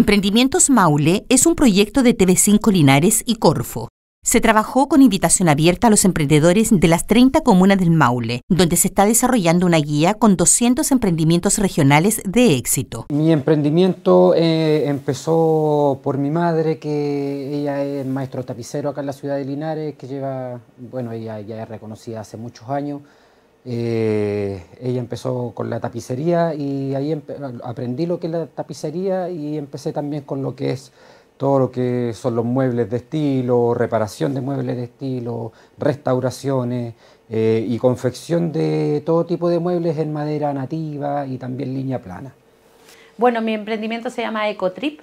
Emprendimientos Maule es un proyecto de TV5 Linares y Corfo. Se trabajó con invitación abierta a los emprendedores de las 30 comunas del Maule, donde se está desarrollando una guía con 200 emprendimientos regionales de éxito. Mi emprendimiento eh, empezó por mi madre, que ella es maestro tapicero acá en la ciudad de Linares, que lleva, bueno, ella ya es reconocida hace muchos años. Eh, ella empezó con la tapicería y ahí aprendí lo que es la tapicería y empecé también con lo que es todo lo que son los muebles de estilo, reparación de muebles de estilo, restauraciones eh, y confección de todo tipo de muebles en madera nativa y también línea plana. Bueno, mi emprendimiento se llama Ecotrip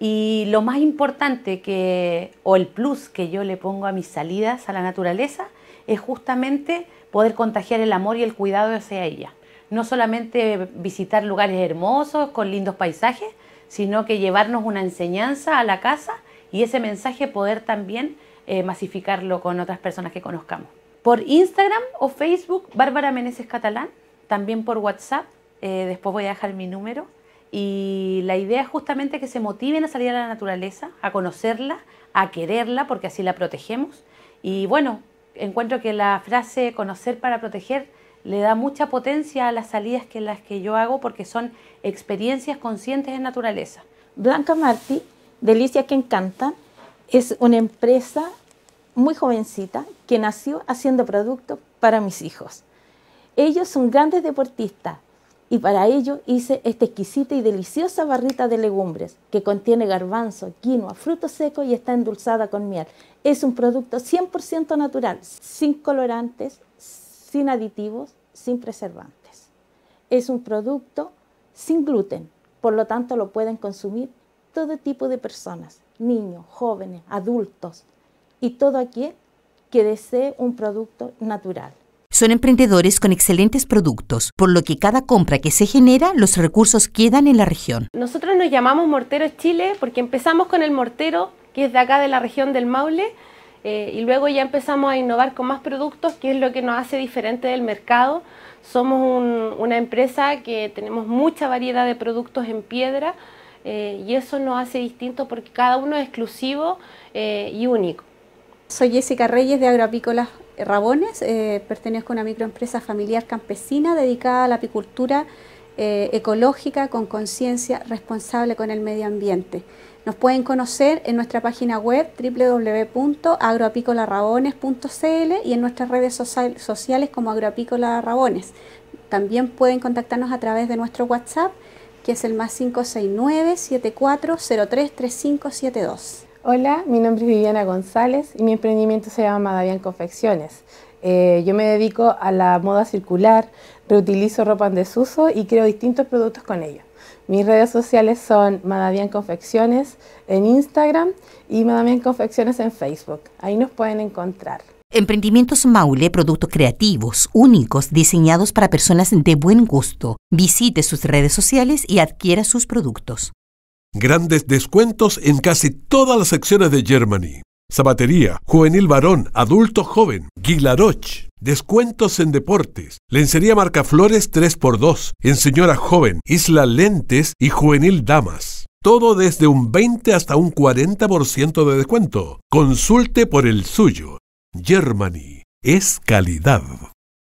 y lo más importante que, o el plus que yo le pongo a mis salidas a la naturaleza es justamente poder contagiar el amor y el cuidado hacia ella. No solamente visitar lugares hermosos, con lindos paisajes, sino que llevarnos una enseñanza a la casa y ese mensaje poder también eh, masificarlo con otras personas que conozcamos. Por Instagram o Facebook, Bárbara Meneses Catalán, también por WhatsApp, eh, después voy a dejar mi número. Y la idea es justamente que se motiven a salir a la naturaleza, a conocerla, a quererla, porque así la protegemos. Y bueno, encuentro que la frase conocer para proteger le da mucha potencia a las salidas que las que yo hago porque son experiencias conscientes en naturaleza. Blanca Martí, Delicia que encanta, es una empresa muy jovencita que nació haciendo productos para mis hijos. Ellos son grandes deportistas, y para ello hice esta exquisita y deliciosa barrita de legumbres que contiene garbanzo, quinoa, frutos secos y está endulzada con miel. Es un producto 100% natural, sin colorantes, sin aditivos, sin preservantes. Es un producto sin gluten, por lo tanto lo pueden consumir todo tipo de personas, niños, jóvenes, adultos y todo aquel que desee un producto natural. Son emprendedores con excelentes productos, por lo que cada compra que se genera, los recursos quedan en la región. Nosotros nos llamamos Morteros Chile porque empezamos con el mortero, que es de acá de la región del Maule, eh, y luego ya empezamos a innovar con más productos, que es lo que nos hace diferente del mercado. Somos una empresa que tenemos mucha variedad de productos en piedra eh, y eso nos hace distinto porque cada uno es exclusivo eh, y único. Soy Jessica Reyes de Agroapícolas Rabones, eh, pertenezco a una microempresa familiar campesina dedicada a la apicultura eh, ecológica con conciencia responsable con el medio ambiente. Nos pueden conocer en nuestra página web www.agroapicolarabones.cl y en nuestras redes sociales como Agroapícola Rabones. También pueden contactarnos a través de nuestro WhatsApp, que es el más 569 7403 3572. Hola, mi nombre es Viviana González y mi emprendimiento se llama Madavian Confecciones. Eh, yo me dedico a la moda circular, reutilizo ropa en desuso y creo distintos productos con ello. Mis redes sociales son Madavian Confecciones en Instagram y Madavian Confecciones en Facebook. Ahí nos pueden encontrar. Emprendimientos Maule, productos creativos, únicos, diseñados para personas de buen gusto. Visite sus redes sociales y adquiera sus productos. Grandes descuentos en casi todas las secciones de Germany. Sabatería, juvenil varón, adulto joven, Guilaroch. Descuentos en deportes. Lencería marca Flores 3x2. En señora joven, Isla Lentes y juvenil damas. Todo desde un 20 hasta un 40% de descuento. Consulte por el suyo. Germany es calidad.